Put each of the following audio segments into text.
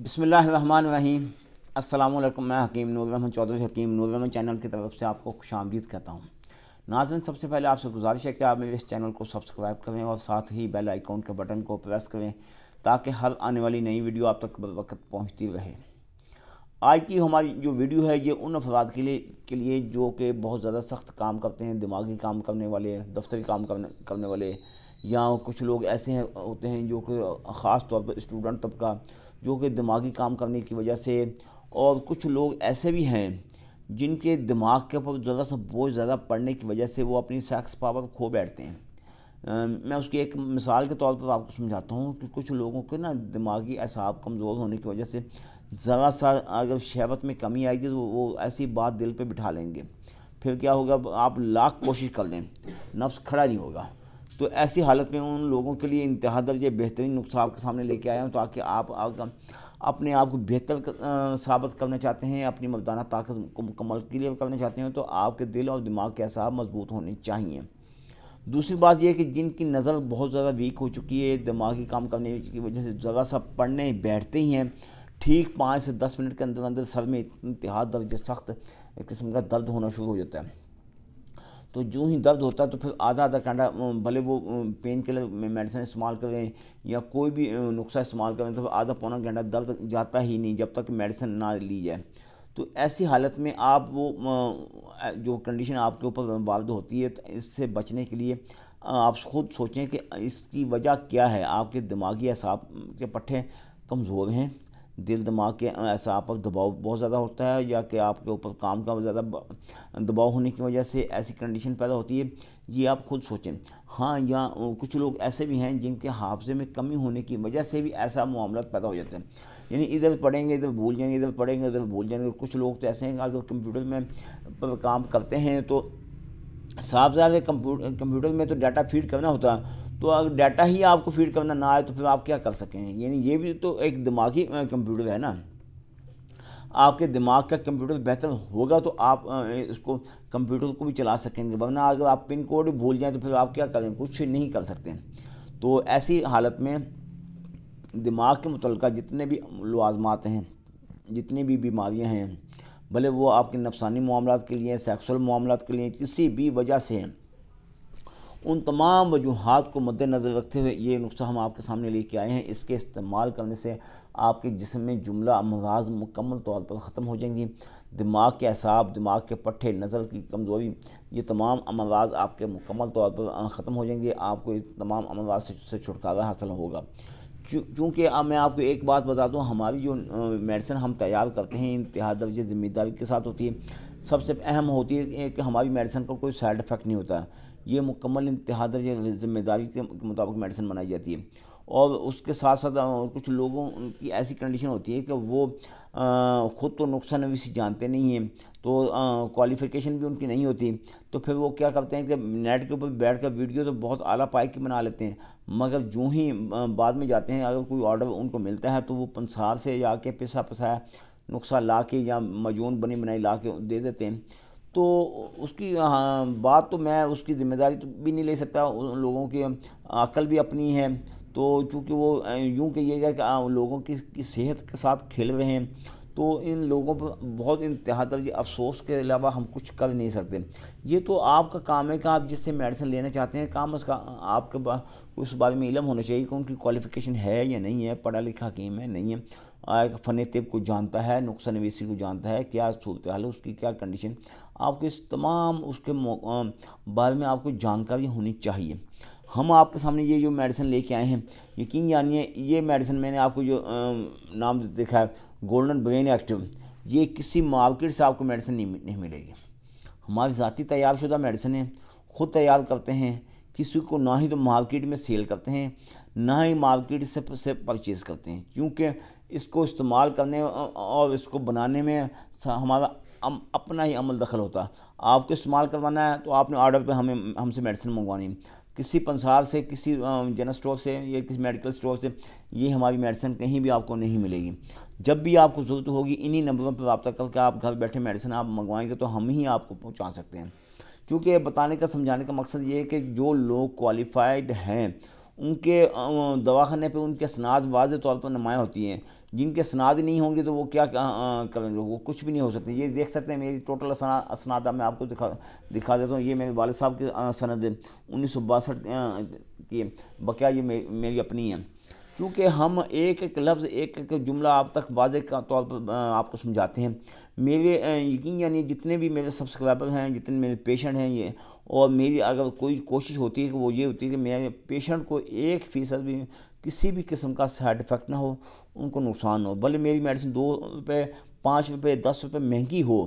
बसमीम अल्लाम मैं हकीम रहमान चौधरी हकीम नूर रहमान चैनल की तरफ से आपको खुश आमदीद कहता हूँ नाजन सबसे पहले आपसे गुजारिश है कि आप मेरे इस चैनल को सब्सक्राइब करें और साथ ही बेल आइकॉन के बटन को प्रेस करें ताकि हर आने वाली नई वीडियो आप तक बर वक्त पहुँचती रहे आज की हमारी जो वीडियो है ये उन अफराद के लिए के लिए जो कि बहुत ज़्यादा सख्त काम करते हैं दिमागी काम करने वाले दफ्तरी काम करने करने वाले या कुछ लोग ऐसे हैं होते हैं जो कि ख़ास तौर पर स्टूडेंट तबका जो कि दिमागी काम करने की वजह से और कुछ लोग ऐसे भी हैं जिनके दिमाग के ऊपर ज़्यादा सा बोझ ज़्यादा पड़ने की वजह से वो अपनी सेक्स पावर खो बैठते हैं आ, मैं उसकी एक मिसाल के तौर पर आपको समझाता हूँ कि कुछ लोगों के ना दिमागी असाब कमज़ोर होने की वजह से ज़रा सा अगर शहबत में कमी आएगी तो वो ऐसी बात दिल पे बिठा लेंगे फिर क्या होगा आप लाख कोशिश कर लें नफ्स खड़ा नहीं होगा तो ऐसी हालत में उन लोगों के लिए इंतहा दर्जे बेहतरीन नुस्खा आपके सामने लेके आया हूँ ताकि आप, अपने आप को बेहतर साबित करना चाहते हैं अपनी मर्दाना ताकत को मुकम्मल क्लियर करना चाहते हैं तो आपके दिल और दिमाग के असाब मजबूत होने चाहिए दूसरी बात यह है कि जिनकी नज़र बहुत ज़्यादा वीक हो चुकी है दिमागी काम करने की वजह से ज़रा सा पढ़ने बैठते ही हैं ठीक पाँच से दस मिनट के अंदर अंदर सर में इंतहा दर्ज सख्त किस्म का दर्द होना शुरू हो जाता है तो जो ही दर्द होता है तो फिर आधा आधा घंटा भले वो पेन किलर मेडिसिन इस्तेमाल करें या कोई भी नुस्खा इस्तेमाल करें तो आधा पौना घंटा दर्द जाता ही नहीं जब तक मेडिसिन ना ली जाए तो ऐसी हालत में आप वो जो कंडीशन आपके ऊपर वार्द होती है तो इससे बचने के लिए आप खुद सोचें कि इसकी वजह क्या है आपके दिमागी असाब के पट्टे कमज़ोर हैं दिल दिमाग के ऐसा आप पर दबाव बहुत ज़्यादा होता है या कि आपके ऊपर काम का ज़्यादा दबाव होने की वजह से ऐसी कंडीशन पैदा होती है ये आप खुद सोचें हाँ या कुछ लोग ऐसे भी हैं जिनके हाफजे में कमी होने की वजह से भी ऐसा मामला पैदा हो जाते हैं यानी इधर पढ़ेंगे इधर भूल जाएंगे इधर पढ़ेंगे उधर भूल जाएंगे कुछ लोग तो ऐसे हैं अगर कंप्यूटर में पर काम करते हैं तो साफ साफ कंप्यूटर में तो डाटा फीड करना होता है तो अगर डाटा ही आपको फीड करना ना आए तो फिर आप क्या कर सकें यानी ये भी तो एक दिमागी कंप्यूटर है ना आपके दिमाग का कंप्यूटर बेहतर होगा तो आप इसको कंप्यूटर को भी चला सकेंगे वरना अगर आप पिन कोड भूल जाएँ तो फिर आप क्या करें कुछ नहीं कर सकते तो ऐसी हालत में दिमाग के मुतल जितने भी लवाजमात हैं जितनी भी बीमारियाँ हैं भले वो आपके नफसानी मामला के लिए सेक्सुअल मामला के लिए किसी भी वजह से हैं उन तमाम वजूहत को मद्दनज़र रखते हुए ये नुस्खा हम आपके सामने लेके आए हैं इसके इस्तेमाल करने से आपके जिसम में जुमला अमराज मुकम्मल तौर पर ख़त्म हो जाएंगी दिमाग के असाब दिमाग के पट्ठे नज़र की कमज़ोरी ये तमाम अमराज आपके मुकम्मल तौर पर ख़त्म हो जाएंगे आपको इस तमाम अमराज से, से छुटकारा हासिल होगा चूँकि अब मैं आपको एक बात बता दूँ हमारी जो मेडिसिन हम तैयार करते हैं इंतहा दर्जे ज़िम्मेदारी के साथ होती है सबसे अहम होती है कि हमारी मेडिसिन का को कोई साइड इफ़ेक्ट नहीं होता ये मुकम्मल इंतहा दर्ज जिम्मेदारी के मुताबिक मेडिसिन बनाई जाती है और उसके साथ साथ कुछ लोगों की ऐसी कंडीशन होती है कि वो ख़ुद तो नुकसान नवीसी जानते नहीं हैं तो क्वालिफ़िकेशन भी उनकी नहीं होती तो फिर वो क्या करते हैं कि नेट के ऊपर बैठ कर वीडियो तो बहुत आला पाई की बना लेते हैं मगर जो ही बाद में जाते हैं अगर कोई ऑर्डर उनको मिलता है तो वो पंसार से जाके पिसा पसाया नुस्खा ला के या मजून बनी बनाई ला के दे देते हैं तो उसकी हाँ बात तो मैं उसकी ज़िम्मेदारी तो भी नहीं ले सकता उन लोगों की अकल भी अपनी है तो चूँकि वो यूँ कहिएगा कि हाँ, लोगों की, की सेहत के साथ खेल रहे हैं तो इन लोगों पर बहुत इंतहा दर्ज अफसोस के अलावा हम कुछ कर नहीं सकते ये तो आपका काम है कि आप जिससे मेडिसिन लेना चाहते हैं काम उसका आपके उस बारे में इलम होना चाहिए कि उनकी क्वालिफ़िकेशन है या नहीं है पढ़ा लिखा कीम है नहीं है फ़न तिब को जानता है नुकसान नवीसी को जानता है क्या सूरत हाल है उसकी क्या कंडीशन आपको इस तमाम उसके बारे में आपको जानकारी होनी चाहिए हम आपके सामने ये जो मेडिसिन लेके आए हैं यकीन जानिए ये मेडिसिन मैंने आपको जो नाम देखा है गोल्डन ब्रेन एक्टिव ये किसी मार्केट से आपको मेडिसिन नहीं नहीं मिलेगी हमारी ज़ाती तैयार शुदा मेडिसिन है ख़ुद तैयार करते हैं किसी को ना ही तो मार्केट में सेल करते हैं ना ही मार्केट से से परचेज़ करते हैं क्योंकि इसको इस्तेमाल करने और इसको बनाने में हमारा अम, अपना ही अमल दखल होता है आपको इस्तेमाल करवाना है तो आपने ऑर्डर पे हमें हमसे मेडिसिन मंगवानी किसी पंसार से किसी जनरल स्टोर से या किसी मेडिकल स्टोर से ये हमारी मेडिसिन कहीं भी आपको नहीं मिलेगी जब भी आपको ज़रूरत होगी इन्हीं नंबरों पर रबा करके आप घर बैठे मेडिसिन आप मंगवाएंगे तो हम ही आपको पहुँचा सकते हैं क्योंकि बताने का समझाने का मकसद ये है कि जो लोग क्वालिफाइड हैं उनके दवाखाने पे उनके सनाद वाज तौर पर नुमाएँ होती हैं जिनके सनाद नहीं होंगे तो वो क्या करेंगे वो कुछ भी नहीं हो सकते ये देख सकते हैं मेरी टोटल सनाद मैं आपको दिखा दिखा देता हूँ ये मेरे वाल साहब की सनद उन्नीस सौ बासठ की बकाया ये मेरी अपनी है क्योंकि हम एक एक लफ्ज़ एक एक जुमला आप तक वाज तौर पर आपको समझाते हैं मेरे यकीन यानी जितने भी मेरे सब्सक्राइबर हैं जितने मेरे पेशेंट हैं ये और मेरी अगर कोई कोशिश होती है कि वो ये होती है कि मेरे पेशेंट को एक फ़ीसद भी किसी भी किस्म का साइड इफ़ेक्ट ना हो उनको नुकसान हो भले मेरी मेडिसिन दो रुपये पाँच रुपये दस रुपये महंगी हो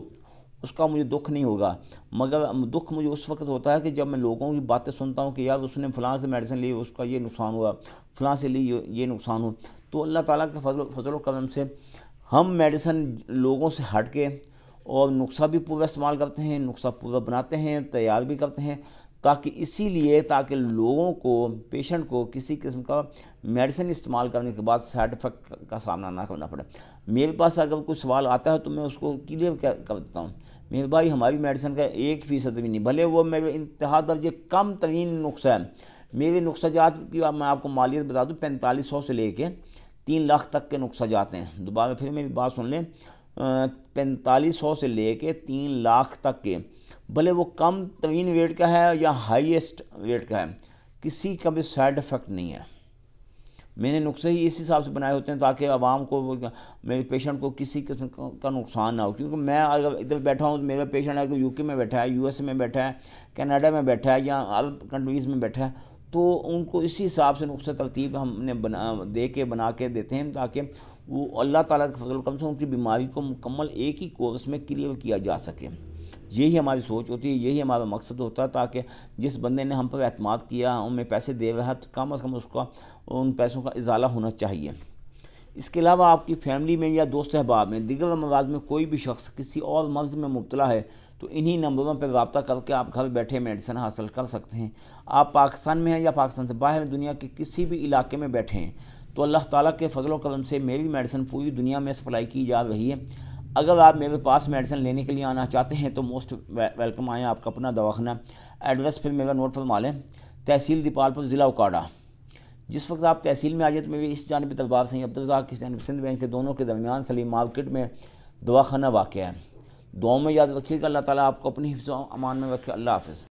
उसका मुझे दुख नहीं होगा मगर दुख मुझे उस वक्त होता है कि जब मैं लोगों की बातें सुनता हूँ कि यार उसने फ़लाँ से मेडिसिन ली उसका ये नुकसान हुआ फ़लाँ से ली ये नुकसान हुआ तो अल्लाह ताला के फजल फजल कदम से हम मेडिसन लोगों से हट के और नुस्खा भी पूरा इस्तेमाल करते हैं नुस्खा पूरा बनाते हैं तैयार भी करते हैं ताकि इसीलिए ताकि लोगों को पेशेंट को किसी किस्म का मेडिसिन इस्तेमाल करने के बाद साइड इफ़ेक्ट का सामना ना करना पड़े मेरे पास अगर कोई सवाल आता है तो मैं उसको क्लियर कर देता हूँ मेरे भाई हमारी मेडिसिन का एक फ़ीसद भी नहीं भले वो मेरे इंतहा दर्जे कम तरीन नुस्खा है मेरे जात की मैं आपको मालियत बता दूँ पैंतालीस सौ से लेके तीन लाख तक के जाते हैं दोबारा फिर मेरी बात सुन लें पैंतालीस सौ से लेके तीन लाख तक के भले वो कम तवीन वेट का है या हाईएस्ट वेट का है किसी का भी साइड इफ़ेक्ट नहीं है मैंने नुस्खे ही इस हिसाब से बनाए होते हैं ताकि आवाम को मेरे पेशेंट को किसी किस्म का नुकसान ना हो क्योंकि मैं अगर इधर बैठा हूँ तो मेरा पेशेंट अगर यूके में बैठा है ए में बैठा है कनाडा में बैठा है या अरब कंट्रीज़ में बैठा है तो उनको इसी हिसाब से नुस्खे तरतीब हमने बना दे के बना के देते हैं ताकि वो अल्लाह ताला के फजल कम से उनकी बीमारी को मुकम्मल एक ही कोर्स में क्लियर किया जा सके यही हमारी सोच होती है यही हमारा मकसद होता है ताकि जिस बंदे ने हम पर अहतम किया हमें पैसे दे रहा है तो कम अज़ कम उसका उन पैसों का इजाला होना चाहिए इसके अलावा आपकी फैमिली में या दोस्त अहबाब में दिगर मवाज़ में कोई भी शख्स किसी और मर्ज़ में मुबतला है तो इन्हीं नंबरों पर रबता करके आप घर बैठे मेडिसिन हासिल कर सकते हैं आप पाकिस्तान में हैं या पाकिस्तान से बाहर दुनिया के किसी भी इलाके में बैठे हैं तो अल्लाह ताला के फजल कदम से मेरी मेडिसिन पूरी दुनिया में सप्लाई की जा रही है अगर आप मेरे पास मेडिसिन लेने के लिए आना चाहते हैं तो मोस्ट वेलकम आएँ आपका अपना दवाखाना एड्रेस फिर मेरा नोट फरमा लें तहसील दीपालपुर ज़िला उकाड़ा जिस वक्त आप तहसील में आ जाए तो मेरी इस जानब तलबार से अब्दुलजाक इस जानब सिंध बैंक के दोनों के दरमियान सलीम मार्केट में दवाखाना वाक़ है दुआ में याद रखिएगा अल्लाह ताला आपको अपनी हिफ्स अमान में रखे अल्लाह हाफिज़